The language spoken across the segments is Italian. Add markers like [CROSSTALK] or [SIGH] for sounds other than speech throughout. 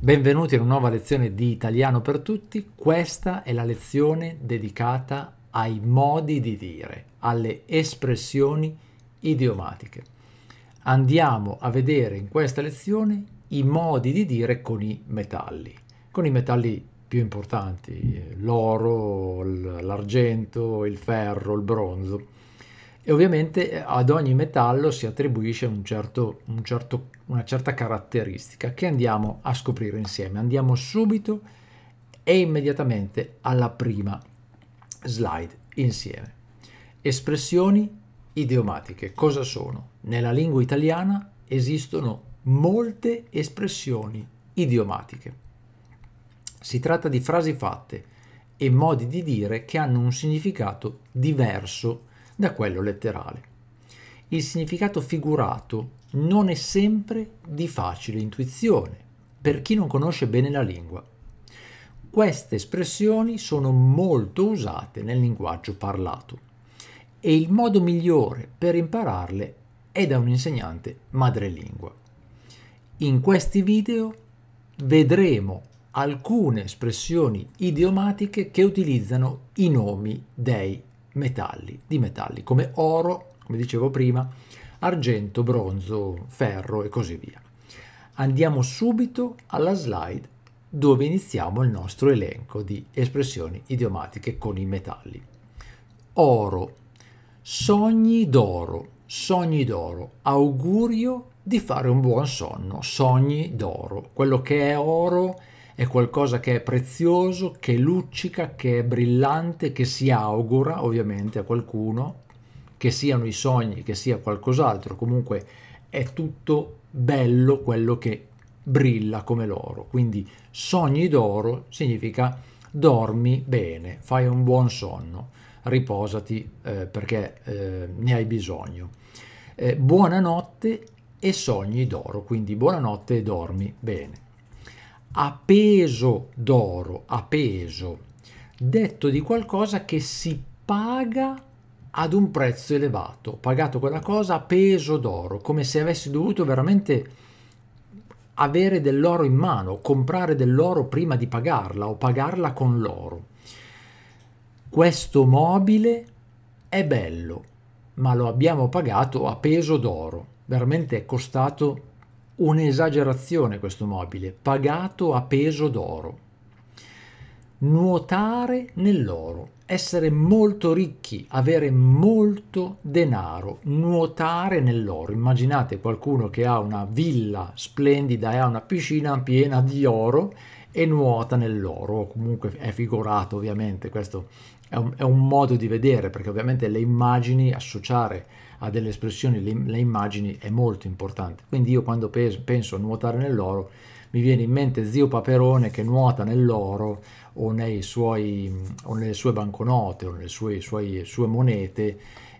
Benvenuti in una nuova lezione di Italiano per tutti. Questa è la lezione dedicata ai modi di dire, alle espressioni idiomatiche. Andiamo a vedere in questa lezione i modi di dire con i metalli, con i metalli più importanti, l'oro, l'argento, il ferro, il bronzo e ovviamente eh, ad ogni metallo si attribuisce un certo, un certo, una certa caratteristica che andiamo a scoprire insieme. Andiamo subito e immediatamente alla prima slide insieme. Espressioni idiomatiche. Cosa sono? Nella lingua italiana esistono molte espressioni idiomatiche. Si tratta di frasi fatte e modi di dire che hanno un significato diverso da quello letterale. Il significato figurato non è sempre di facile intuizione per chi non conosce bene la lingua. Queste espressioni sono molto usate nel linguaggio parlato e il modo migliore per impararle è da un insegnante madrelingua. In questi video vedremo alcune espressioni idiomatiche che utilizzano i nomi dei metalli, di metalli come oro, come dicevo prima, argento, bronzo, ferro e così via. Andiamo subito alla slide dove iniziamo il nostro elenco di espressioni idiomatiche con i metalli. Oro, sogni d'oro, sogni d'oro, augurio di fare un buon sonno, sogni d'oro. Quello che è oro è è qualcosa che è prezioso, che luccica, che è brillante, che si augura ovviamente a qualcuno, che siano i sogni, che sia qualcos'altro, comunque è tutto bello quello che brilla come l'oro. Quindi sogni d'oro significa dormi bene, fai un buon sonno, riposati eh, perché eh, ne hai bisogno. Eh, buonanotte e sogni d'oro, quindi buonanotte e dormi bene a peso d'oro, a peso, detto di qualcosa che si paga ad un prezzo elevato, pagato quella cosa a peso d'oro, come se avessi dovuto veramente avere dell'oro in mano, comprare dell'oro prima di pagarla o pagarla con l'oro. Questo mobile è bello, ma lo abbiamo pagato a peso d'oro, veramente è costato Un'esagerazione questo mobile, pagato a peso d'oro. Nuotare nell'oro, essere molto ricchi, avere molto denaro, nuotare nell'oro. Immaginate qualcuno che ha una villa splendida e ha una piscina piena di oro e nuota nell'oro, comunque è figurato ovviamente, questo è un, è un modo di vedere, perché ovviamente le immagini associare ha delle espressioni, le, immagini, è molto importante. Quindi io quando penso a nuotare nell'oro, mi viene in mente zio Paperone che nuota nell'oro o, nei suoi, o nelle sue banconote o nelle sue, sue, sue monete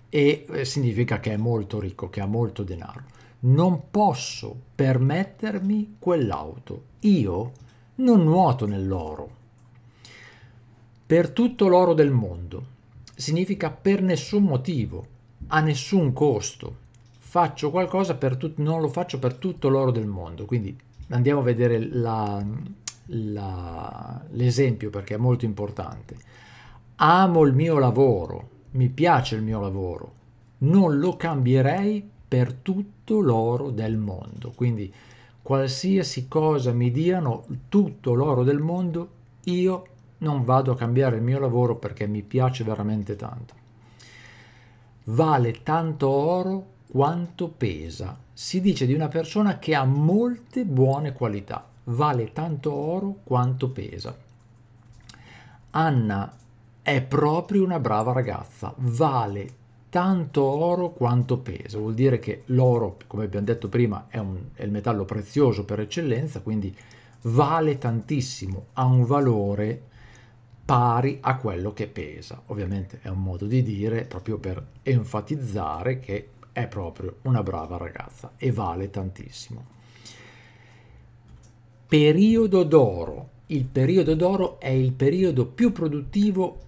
e eh, significa che è molto ricco, che ha molto denaro. Non posso permettermi quell'auto. Io non nuoto nell'oro. Per tutto l'oro del mondo. Significa per nessun motivo a nessun costo. Faccio qualcosa per tutto, non lo faccio per tutto l'oro del mondo. Quindi andiamo a vedere la, la, l'esempio perché è molto importante. Amo il mio lavoro, mi piace il mio lavoro, non lo cambierei per tutto l'oro del mondo. Quindi qualsiasi cosa mi diano, tutto l'oro del mondo, io non vado a cambiare il mio lavoro perché mi piace veramente tanto vale tanto oro quanto pesa. Si dice di una persona che ha molte buone qualità, vale tanto oro quanto pesa. Anna è proprio una brava ragazza, vale tanto oro quanto pesa. Vuol dire che l'oro, come abbiamo detto prima, è, un, è il metallo prezioso per eccellenza, quindi vale tantissimo, ha un valore pari a quello che pesa. Ovviamente è un modo di dire proprio per enfatizzare che è proprio una brava ragazza e vale tantissimo. Periodo d'oro. Il periodo d'oro è il periodo più produttivo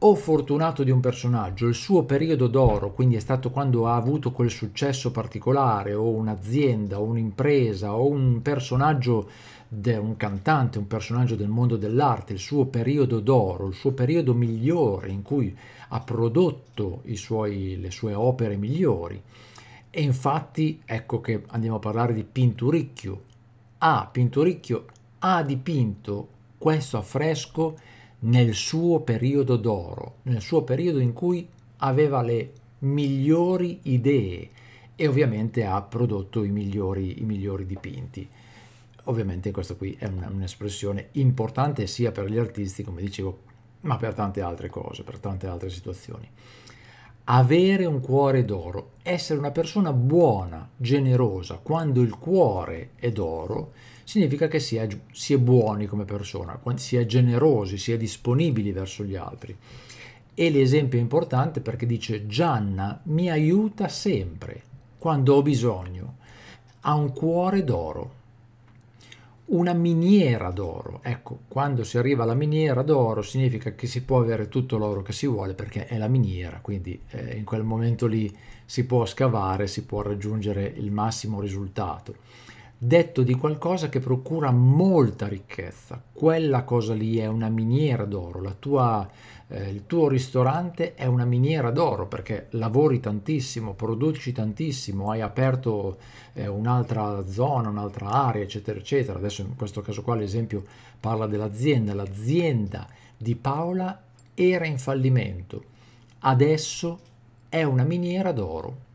o fortunato di un personaggio, il suo periodo d'oro, quindi è stato quando ha avuto quel successo particolare o un'azienda o un'impresa o un personaggio de, un cantante, un personaggio del mondo dell'arte, il suo periodo d'oro, il suo periodo migliore in cui ha prodotto suoi, le sue opere migliori. E infatti ecco che andiamo a parlare di Pinturicchio. Ah, Pinturicchio ha dipinto questo affresco nel suo periodo d'oro, nel suo periodo in cui aveva le migliori idee e ovviamente ha prodotto i migliori, i migliori dipinti. Ovviamente questa qui è un'espressione importante sia per gli artisti, come dicevo, ma per tante altre cose, per tante altre situazioni. Avere un cuore d'oro, essere una persona buona, generosa, quando il cuore è d'oro, significa che si è, si è buoni come persona, si è generosi, si è disponibili verso gli altri. E l'esempio è importante perché dice Gianna mi aiuta sempre, quando ho bisogno, ha un cuore d'oro una miniera d'oro. Ecco, quando si arriva alla miniera d'oro significa che si può avere tutto l'oro che si vuole perché è la miniera, quindi eh, in quel momento lì si può scavare, si può raggiungere il massimo risultato. Detto di qualcosa che procura molta ricchezza, quella cosa lì è una miniera d'oro, la tua eh, il tuo ristorante è una miniera d'oro perché lavori tantissimo, produci tantissimo, hai aperto eh, un'altra zona, un'altra area, eccetera, eccetera. Adesso in questo caso qua l'esempio parla dell'azienda. L'azienda di Paola era in fallimento, adesso è una miniera d'oro.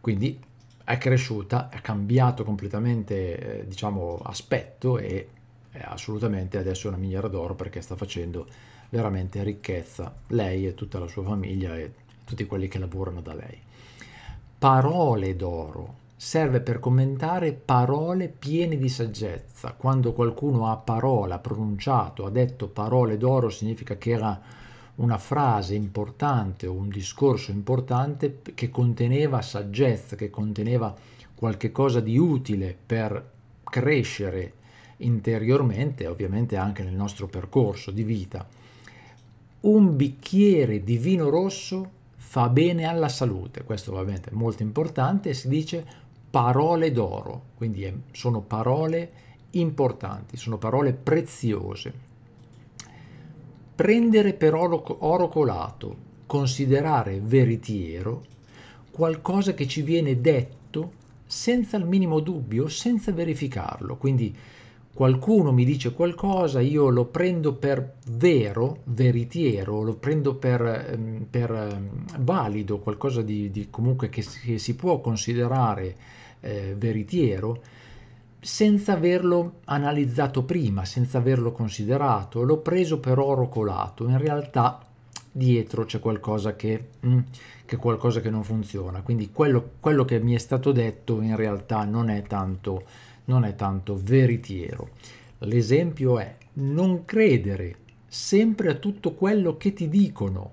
Quindi è cresciuta, ha cambiato completamente eh, diciamo, aspetto e eh, assolutamente adesso è una miniera d'oro perché sta facendo veramente ricchezza, lei e tutta la sua famiglia e tutti quelli che lavorano da lei. Parole d'oro serve per commentare parole piene di saggezza. Quando qualcuno ha parola, ha pronunciato, ha detto parole d'oro, significa che era una frase importante o un discorso importante che conteneva saggezza, che conteneva qualche cosa di utile per crescere interiormente, ovviamente anche nel nostro percorso di vita un bicchiere di vino rosso fa bene alla salute, questo ovviamente è molto importante, si dice parole d'oro, quindi è, sono parole importanti, sono parole preziose. Prendere per oro, oro colato, considerare veritiero, qualcosa che ci viene detto senza il minimo dubbio, senza verificarlo, quindi qualcuno mi dice qualcosa, io lo prendo per vero, veritiero, lo prendo per, ehm, per ehm, valido, qualcosa di, di comunque che si, che si, può considerare eh, veritiero, senza averlo analizzato prima, senza averlo considerato, l'ho preso per oro colato, in realtà dietro c'è qualcosa che, mm, che, qualcosa che non funziona, quindi quello, quello che mi è stato detto in realtà non è tanto non è tanto veritiero. L'esempio è non credere sempre a tutto quello che ti dicono.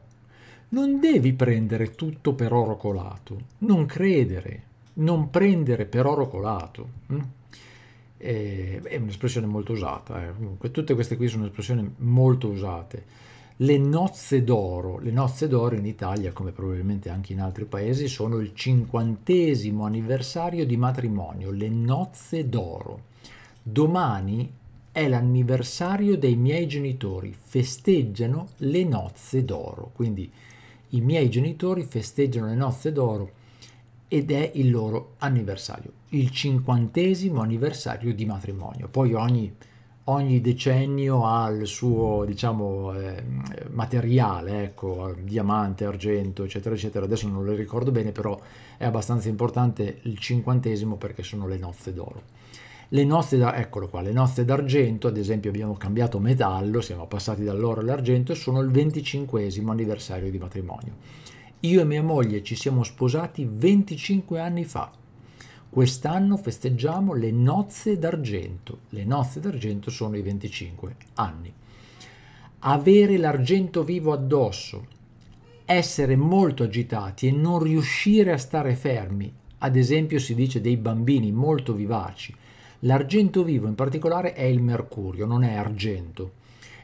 Non devi prendere tutto per oro colato, non credere, non prendere per oro colato. Mm? Eh, è un'espressione molto usata, eh. tutte queste qui sono espressioni molto usate le nozze d'oro, le nozze d'oro in Italia, come probabilmente anche in altri paesi, sono il cinquantesimo anniversario di matrimonio, le nozze d'oro. Domani è l'anniversario dei miei genitori, festeggiano le nozze d'oro, quindi i miei genitori festeggiano le nozze d'oro ed è il loro anniversario, il cinquantesimo anniversario di matrimonio. Poi ogni ogni decennio ha il suo diciamo, eh, materiale, ecco, diamante, argento, eccetera, eccetera. Adesso non lo ricordo bene, però è abbastanza importante il cinquantesimo perché sono le nozze d'oro. Le nozze, da, eccolo qua, le nozze d'argento, ad esempio abbiamo cambiato metallo, siamo passati dall'oro all'argento e sono il venticinquesimo anniversario di matrimonio. Io e mia moglie ci siamo sposati 25 anni fa Quest'anno festeggiamo le nozze d'argento. Le nozze d'argento sono i 25 anni. Avere l'argento vivo addosso, essere molto agitati e non riuscire a stare fermi, ad esempio si dice dei bambini molto vivaci. L'argento vivo in particolare è il mercurio, non è argento.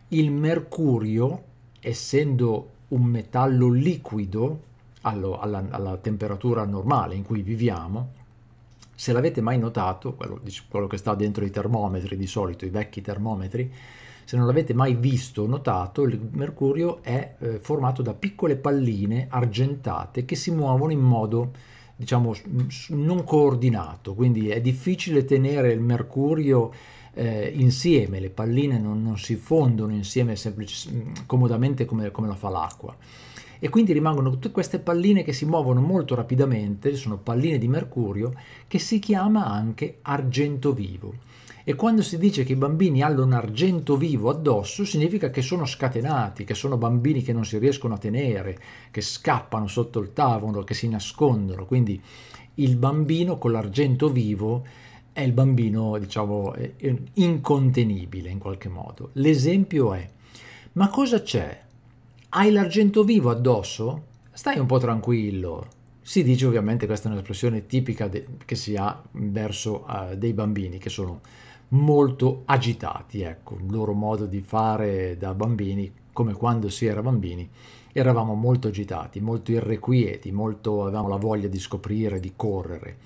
Il mercurio, essendo un metallo liquido alla, alla, alla temperatura normale in cui viviamo, se l'avete mai notato, quello, quello, che sta dentro i termometri di solito, i vecchi termometri, se non l'avete mai visto o notato, il mercurio è eh, formato da piccole palline argentate che si muovono in modo diciamo non coordinato, quindi è difficile tenere il mercurio eh, insieme, le palline non, non, si fondono insieme semplici, comodamente come, come la fa l'acqua e quindi rimangono tutte queste palline che si muovono molto rapidamente, sono palline di mercurio, che si chiama anche argento vivo. E quando si dice che i bambini hanno un argento vivo addosso, significa che sono scatenati, che sono bambini che non si riescono a tenere, che scappano sotto il tavolo, che si nascondono. Quindi il bambino con l'argento vivo è il bambino, diciamo, incontenibile in qualche modo. L'esempio è, ma cosa c'è hai l'argento vivo addosso, stai un po' tranquillo. Si dice ovviamente, questa è un'espressione tipica de, che si ha verso uh, dei bambini che sono molto agitati, ecco, il loro modo di fare da bambini, come quando si era bambini, eravamo molto agitati, molto irrequieti, molto avevamo la voglia di scoprire, di correre.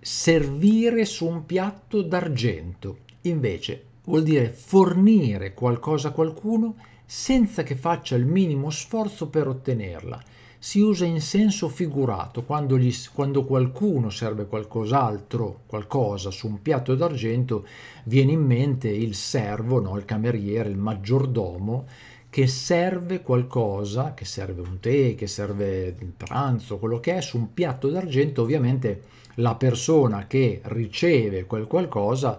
Servire su un piatto d'argento, invece vuol dire fornire qualcosa a qualcuno senza che faccia il minimo sforzo per ottenerla. Si usa in senso figurato quando, gli, quando qualcuno serve qualcos'altro, qualcosa su un piatto d'argento, viene in mente il servo, no? il cameriere, il maggiordomo che serve qualcosa, che serve un tè, che serve il pranzo, quello che è, su un piatto d'argento, ovviamente la persona che riceve quel qualcosa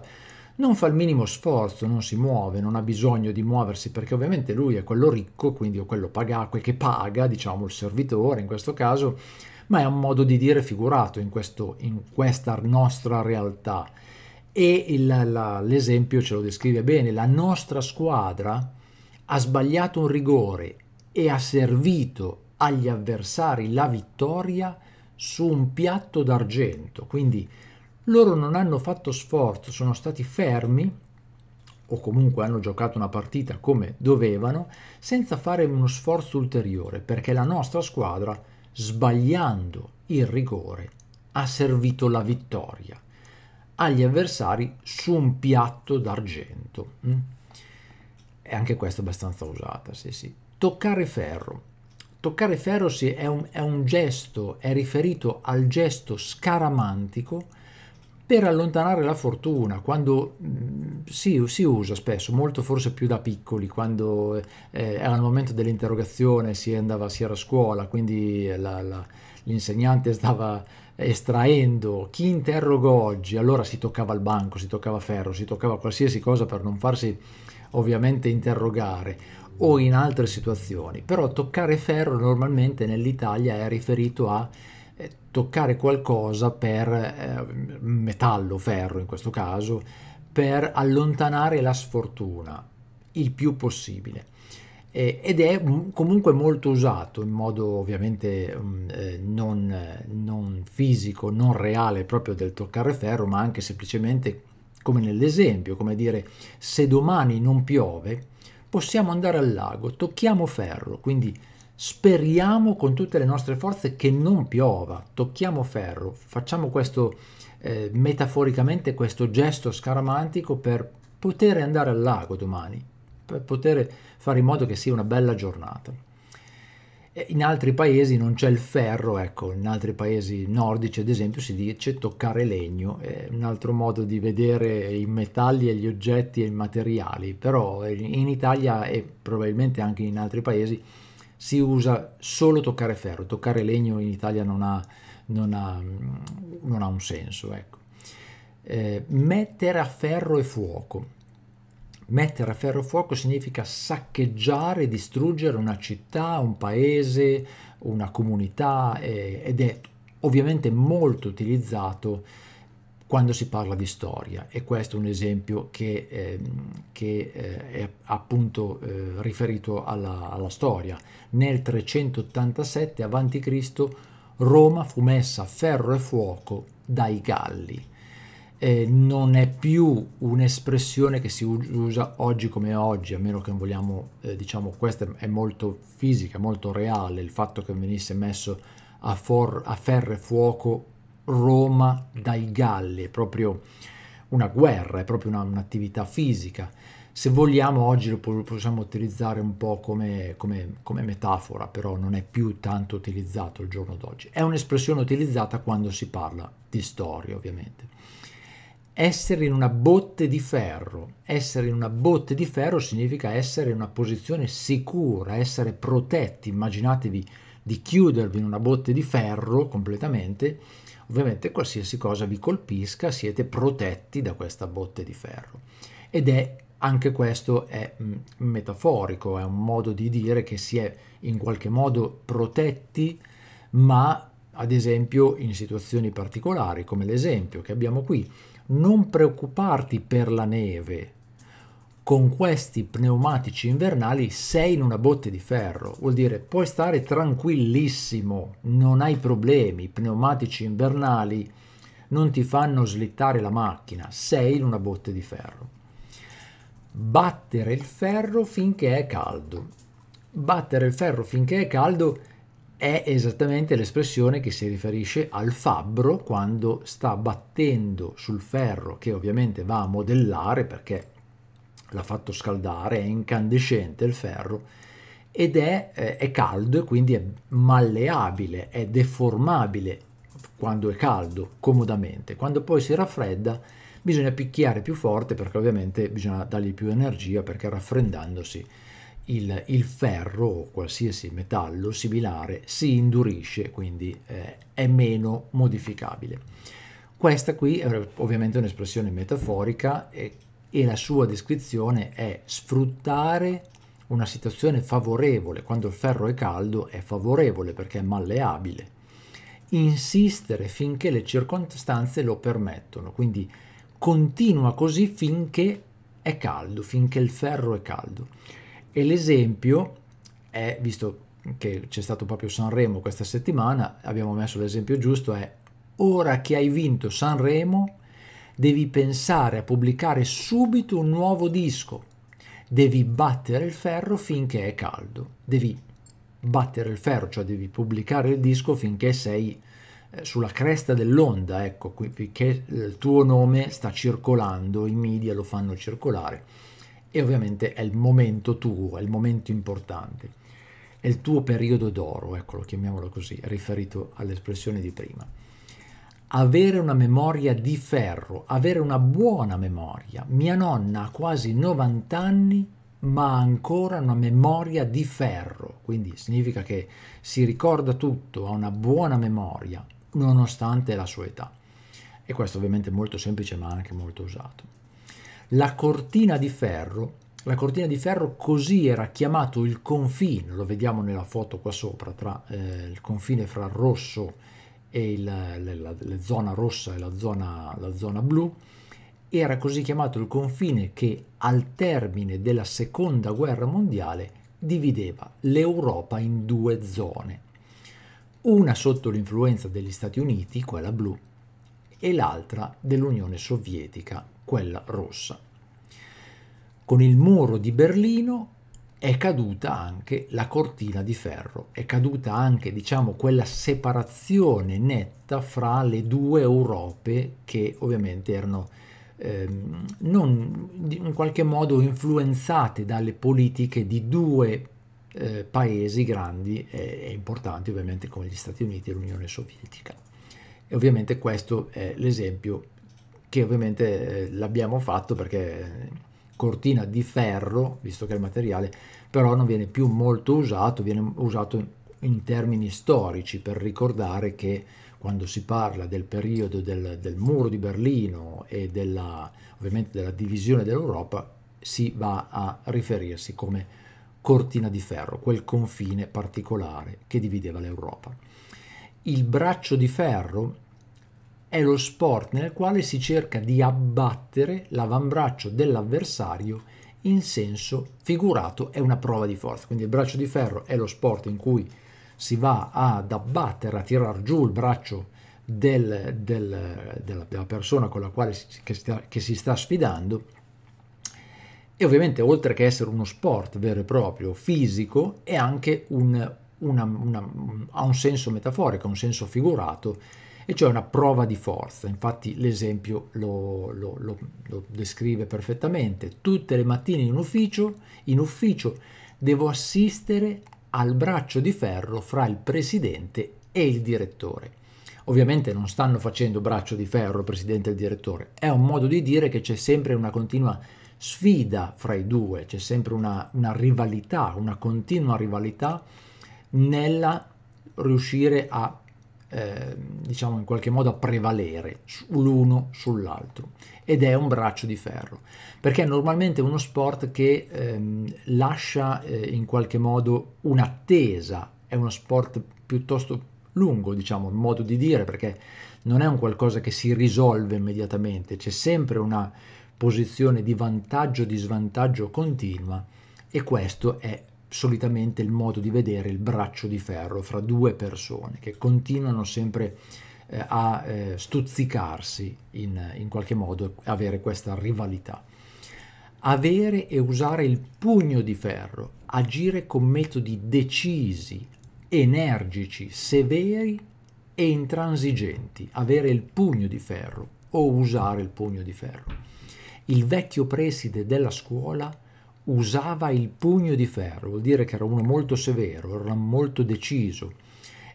non fa il minimo sforzo, non si muove, non ha bisogno di muoversi perché ovviamente lui è quello ricco, quindi o quello paga, quel che paga, diciamo il servitore in questo caso, ma è un modo di dire figurato in, questo, in questa nostra realtà. E il, la, l'esempio ce lo descrive bene, la nostra squadra ha sbagliato un rigore e ha servito agli avversari la vittoria su un piatto d'argento, quindi loro non hanno fatto sforzo, sono stati fermi o comunque hanno giocato una partita come dovevano, senza fare uno sforzo ulteriore, perché la nostra squadra, sbagliando il rigore, ha servito la vittoria agli avversari su un piatto d'argento. Mm? E anche questa è abbastanza usata, sì sì. Toccare ferro. Toccare ferro sì, è, un, è un gesto, è riferito al gesto scaramantico per allontanare la fortuna, quando mm, si, si, usa spesso, molto forse più da piccoli, quando eh, eh, era il momento dell'interrogazione, si, andava, si era a scuola, quindi la, la, l'insegnante stava estraendo chi interroga oggi, allora si toccava il banco, si toccava ferro, si toccava qualsiasi cosa per non farsi ovviamente interrogare o in altre situazioni, però toccare ferro normalmente nell'Italia è riferito a eh, toccare qualcosa per eh, metallo, ferro in questo caso, per allontanare la sfortuna il più possibile. Eh, ed è comunque molto usato in modo ovviamente mm, eh, non, non, fisico, non reale proprio del toccare ferro, ma anche semplicemente come nell'esempio, come dire se domani non piove possiamo andare al lago, tocchiamo ferro, quindi Speriamo con tutte le nostre forze che non piova, tocchiamo ferro, facciamo questo eh, metaforicamente questo gesto scaramantico per poter andare al lago domani, per poter fare in modo che sia una bella giornata. in altri paesi non c'è il ferro, ecco, in altri paesi nordici ad esempio si dice toccare legno, è un altro modo di vedere i metalli e gli oggetti e i materiali, però in Italia e probabilmente anche in altri paesi si usa solo toccare ferro, toccare legno in Italia non ha, non ha, non ha un senso. Ecco. Eh, mettere a ferro e fuoco. Mettere a ferro e fuoco significa saccheggiare, distruggere una città, un paese, una comunità eh, ed è ovviamente molto utilizzato quando si parla di storia e questo è un esempio che, eh, che eh, è appunto eh, riferito alla, alla, storia. Nel 387 a.C. Roma fu messa a ferro e fuoco dai Galli. non è più un'espressione che si usa oggi come oggi, a meno che non vogliamo, eh, diciamo, questa è molto fisica, molto reale, il fatto che venisse messo a, a ferro e fuoco Roma dai Galli, è proprio una guerra, è proprio una, un'attività fisica. Se vogliamo oggi lo possiamo utilizzare un po' come, come, come metafora, però non è più tanto utilizzato il giorno d'oggi. È un'espressione utilizzata quando si parla di storia, ovviamente. Essere in una botte di ferro. Essere in una botte di ferro significa essere in una posizione sicura, essere protetti. Immaginatevi di chiudervi in una botte di ferro completamente Ovviamente qualsiasi cosa vi colpisca siete protetti da questa botte di ferro. Ed è anche questo è mm, metaforico, è un modo di dire che si è in qualche modo protetti, ma ad esempio in situazioni particolari, come l'esempio che abbiamo qui, non preoccuparti per la neve, con questi pneumatici invernali sei in una botte di ferro, vuol dire puoi stare tranquillissimo, non hai problemi, i pneumatici invernali non ti fanno slittare la macchina, sei in una botte di ferro. Battere il ferro finché è caldo. Battere il ferro finché è caldo è esattamente l'espressione che si riferisce al fabbro quando sta battendo sul ferro che ovviamente va a modellare perché l'ha fatto scaldare, è incandescente il ferro ed è, eh, è caldo e quindi è malleabile, è deformabile quando è caldo comodamente, quando poi si raffredda bisogna picchiare più forte perché ovviamente bisogna dargli più energia perché raffreddandosi il, il ferro o qualsiasi metallo similare si indurisce quindi eh, è meno modificabile. Questa qui è ovviamente un'espressione metaforica e e la sua descrizione è sfruttare una situazione favorevole, quando il ferro è caldo è favorevole perché è malleabile, insistere finché le circostanze lo permettono, quindi continua così finché è caldo, finché il ferro è caldo. E l'esempio è, visto che c'è stato proprio Sanremo questa settimana, abbiamo messo l'esempio giusto, è ora che hai vinto Sanremo devi pensare a pubblicare subito un nuovo disco, devi battere il ferro finché è caldo, devi battere il ferro, cioè devi pubblicare il disco finché sei eh, sulla cresta dell'onda, ecco, finché il tuo nome sta circolando, i media lo fanno circolare e ovviamente è il momento tuo, è il momento importante è il tuo periodo d'oro, ecco, chiamiamolo così, riferito all'espressione di prima avere una memoria di ferro, avere una buona memoria. Mia nonna ha quasi 90 anni ma ha ancora una memoria di ferro, quindi significa che si ricorda tutto, ha una buona memoria nonostante la sua età. E questo ovviamente è molto semplice ma anche molto usato. La cortina di ferro, la cortina di ferro così era chiamato il confine, lo vediamo nella foto qua sopra, tra eh, il confine fra rosso e e il, la, la, la, zona rossa e la zona, la zona blu, era così chiamato il confine che al termine della seconda guerra mondiale divideva l'Europa in due zone, una sotto l'influenza degli Stati Uniti, quella blu, e l'altra dell'Unione Sovietica, quella rossa. Con il muro di Berlino è caduta anche la cortina di ferro, è caduta anche diciamo, quella separazione netta fra le due Europe che ovviamente erano ehm, non, in qualche modo influenzate dalle politiche di due eh, paesi grandi e, e, importanti ovviamente come gli Stati Uniti e l'Unione Sovietica. E ovviamente questo è l'esempio che ovviamente eh, l'abbiamo fatto perché cortina di ferro, visto che il materiale però non viene più molto usato, viene usato in termini storici per ricordare che quando si parla del periodo del, del muro di Berlino e della, ovviamente della divisione dell'Europa si va a riferirsi come cortina di ferro, quel confine particolare che divideva l'Europa. Il braccio di ferro è lo sport nel quale si cerca di abbattere l'avambraccio dell'avversario in senso figurato, è una prova di forza. Quindi il braccio di ferro è lo sport in cui si va ad abbattere, a tirar giù il braccio del, del, della, della, persona con la quale si, che sta, che si sta sfidando. E ovviamente oltre che essere uno sport vero e proprio, fisico, è anche un, una, una, ha un senso metaforico, un senso figurato e cioè una prova di forza, infatti l'esempio lo, lo, lo, lo descrive perfettamente. Tutte le mattine in ufficio, in ufficio devo assistere al braccio di ferro fra il presidente e il direttore. Ovviamente non stanno facendo braccio di ferro presidente e direttore, è un modo di dire che c'è sempre una continua sfida fra i due, c'è sempre una, una rivalità, una continua rivalità nella riuscire a eh, diciamo in qualche modo a prevalere l'uno sull'altro ed è un braccio di ferro perché è normalmente uno sport che ehm, lascia eh, in qualche modo un'attesa è uno sport piuttosto lungo diciamo in modo di dire perché non è un qualcosa che si risolve immediatamente c'è sempre una posizione di vantaggio di svantaggio continua e questo è solitamente il modo di vedere il braccio di ferro fra due persone che continuano sempre eh, a eh, stuzzicarsi in, in qualche modo, avere questa rivalità. Avere e usare il pugno di ferro, agire con metodi decisi, energici, severi e intransigenti, avere il pugno di ferro o usare il pugno di ferro. Il vecchio preside della scuola usava il pugno di ferro, vuol dire che era uno molto severo, era molto deciso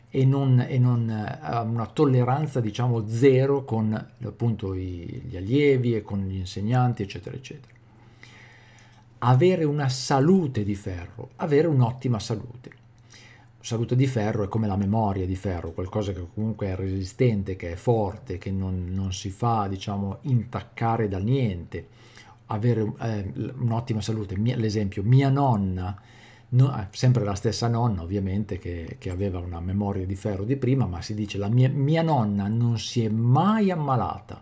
e non, e non eh, una tolleranza diciamo zero con appunto i, gli allievi e con gli insegnanti eccetera eccetera. Avere una salute di ferro, avere un'ottima salute. Salute di ferro è come la memoria di ferro, qualcosa che comunque è resistente, che è forte, che non, non si fa diciamo intaccare da niente avere eh, un'ottima salute. Mia, l'esempio, mia nonna, no, eh, sempre la stessa nonna ovviamente che, che, aveva una memoria di ferro di prima, ma si dice la mia, mia nonna non si è mai ammalata,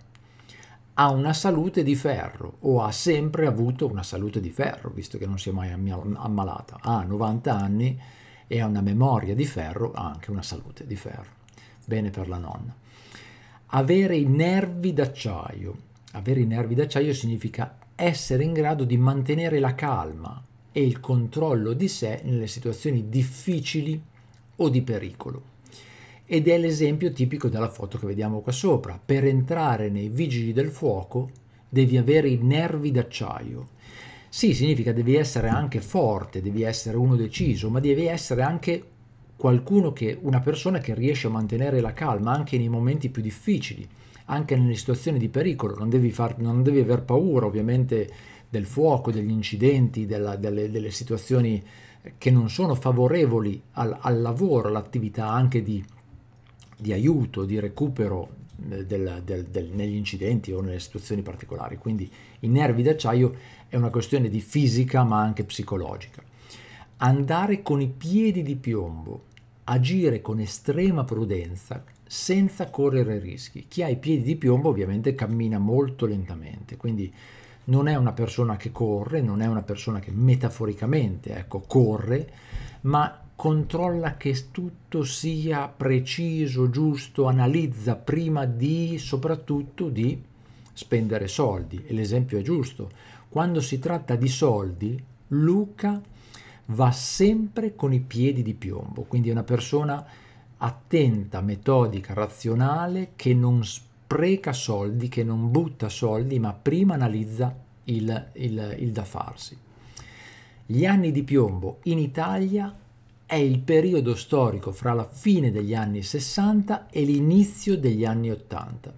ha una salute di ferro o ha sempre avuto una salute di ferro, visto che non si è mai ammalata. Ha 90 anni e ha una memoria di ferro, ha anche una salute di ferro. Bene per la nonna. Avere i nervi d'acciaio. Avere i nervi d'acciaio significa essere in grado di mantenere la calma e il controllo di sé nelle situazioni difficili o di pericolo. Ed è l'esempio tipico della foto che vediamo qua sopra. Per entrare nei vigili del fuoco devi avere i nervi d'acciaio. Sì, significa devi essere anche forte, devi essere uno deciso, ma devi essere anche qualcuno che, una persona che riesce a mantenere la calma anche nei momenti più difficili anche nelle situazioni di pericolo, non devi, far, non devi aver paura ovviamente del fuoco, degli incidenti, della, delle, delle, situazioni che non sono favorevoli al, al lavoro, all'attività anche di, di, aiuto, di recupero eh, del, del, del, negli incidenti o nelle situazioni particolari. Quindi i nervi d'acciaio è una questione di fisica ma anche psicologica. Andare con i piedi di piombo, agire con estrema prudenza, senza correre rischi. Chi ha i piedi di piombo ovviamente cammina molto lentamente, quindi non è una persona che corre, non è una persona che metaforicamente ecco, corre, ma controlla che tutto sia preciso, giusto, analizza prima di, soprattutto, di spendere soldi. E l'esempio è giusto. Quando si tratta di soldi, Luca va sempre con i piedi di piombo, quindi è una persona attenta, metodica, razionale, che non spreca soldi, che non butta soldi, ma prima analizza il, il, il da farsi. Gli anni di piombo in Italia è il periodo storico fra la fine degli anni 60 e l'inizio degli anni 80,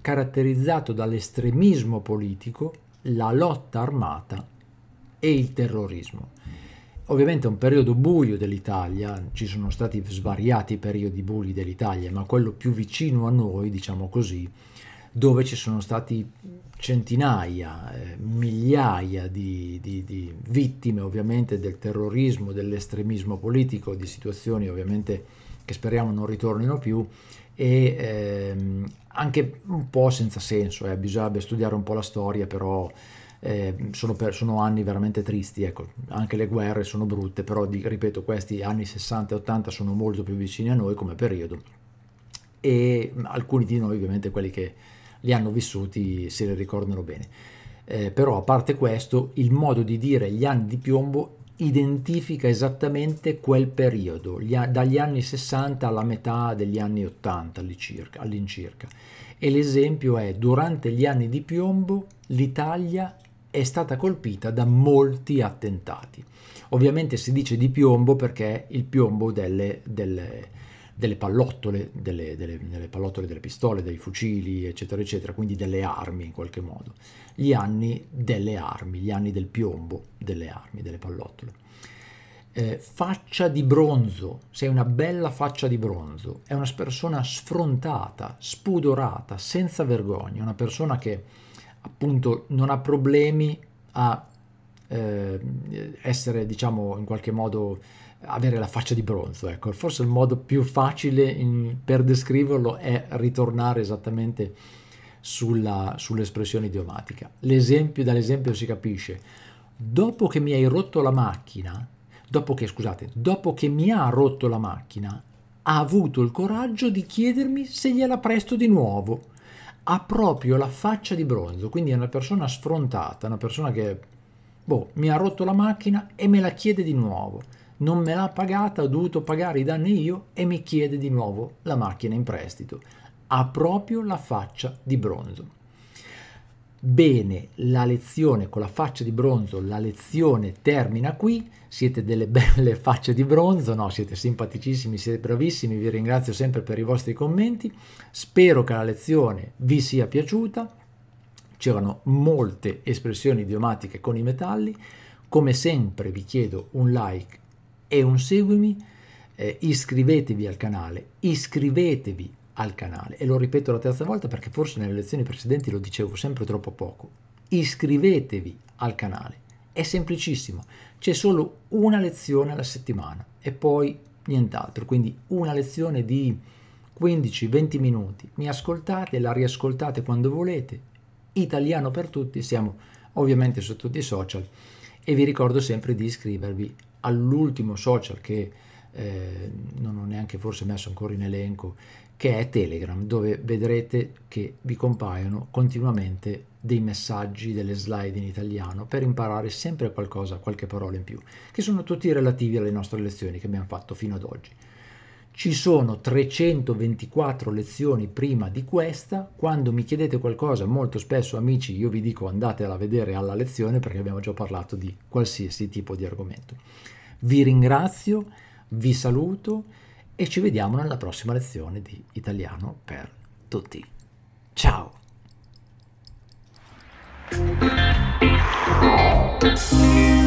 caratterizzato dall'estremismo politico, la lotta armata e il terrorismo. Ovviamente è un periodo buio dell'Italia, ci sono stati svariati periodi bui dell'Italia, ma quello più vicino a noi, diciamo così, dove ci sono stati centinaia, eh, migliaia di, di, di, vittime ovviamente del terrorismo, dell'estremismo politico, di situazioni ovviamente che speriamo non ritornino più e ehm, anche un po' senza senso, eh, bisognerebbe studiare un po' la storia però eh, sono, per, sono, anni veramente tristi, ecco, anche le guerre sono brutte, però di, ripeto questi anni 60 e 80 sono molto più vicini a noi come periodo e alcuni di noi ovviamente quelli che li hanno vissuti se li ricordano bene. Eh, però a parte questo il modo di dire gli anni di piombo identifica esattamente quel periodo, dagli anni 60 alla metà degli anni 80 all'incirca. All e l'esempio è durante gli anni di piombo l'Italia è stata colpita da molti attentati. Ovviamente si dice di piombo perché il piombo delle, delle, delle pallottole, delle, delle, pallottole delle pistole, dei fucili, eccetera, eccetera, quindi delle armi in qualche modo. Gli anni delle armi, gli anni del piombo delle armi, delle pallottole. Eh, faccia di bronzo, sei una bella faccia di bronzo, è una persona sfrontata, spudorata, senza vergogna, una persona che appunto non ha problemi a eh, essere, diciamo, in qualche modo avere la faccia di bronzo. Ecco, forse il modo più facile in, per descriverlo è ritornare esattamente sulla, sull'espressione idiomatica. L'esempio, dall'esempio si capisce, dopo che mi hai rotto la macchina, dopo che, scusate, dopo che mi ha rotto la macchina, ha avuto il coraggio di chiedermi se gliela presto di nuovo ha proprio la faccia di bronzo, quindi è una persona sfrontata, una persona che boh, mi ha rotto la macchina e me la chiede di nuovo. Non me l'ha pagata, ho dovuto pagare i danni io e mi chiede di nuovo la macchina in prestito. Ha proprio la faccia di bronzo. Bene, la lezione con la faccia di bronzo, la lezione termina qui, siete delle belle [LAUGHS] facce di bronzo, no, siete simpaticissimi, siete bravissimi, vi ringrazio sempre per i vostri commenti, spero che la lezione vi sia piaciuta, c'erano molte espressioni idiomatiche con i metalli, come sempre vi chiedo un like e un seguimi, eh, iscrivetevi al canale, iscrivetevi al canale e lo ripeto la terza volta perché forse nelle lezioni precedenti lo dicevo sempre troppo poco. Iscrivetevi al canale, è semplicissimo, c'è solo una lezione alla settimana e poi nient'altro, quindi una lezione di 15-20 minuti, mi ascoltate, la riascoltate quando volete, italiano per tutti, siamo ovviamente su tutti i social e vi ricordo sempre di iscrivervi all'ultimo social che eh, non ho neanche forse messo ancora in elenco che è Telegram, dove vedrete che vi compaiono continuamente dei messaggi, delle slide in italiano per imparare sempre qualcosa, qualche parola in più, che sono tutti relativi alle nostre lezioni che abbiamo fatto fino ad oggi. Ci sono 324 lezioni prima di questa, quando mi chiedete qualcosa, molto spesso amici, io vi dico andatela a vedere alla lezione perché abbiamo già parlato di qualsiasi tipo di argomento. Vi ringrazio, vi saluto e ci vediamo nella prossima lezione di italiano per tutti. Ciao!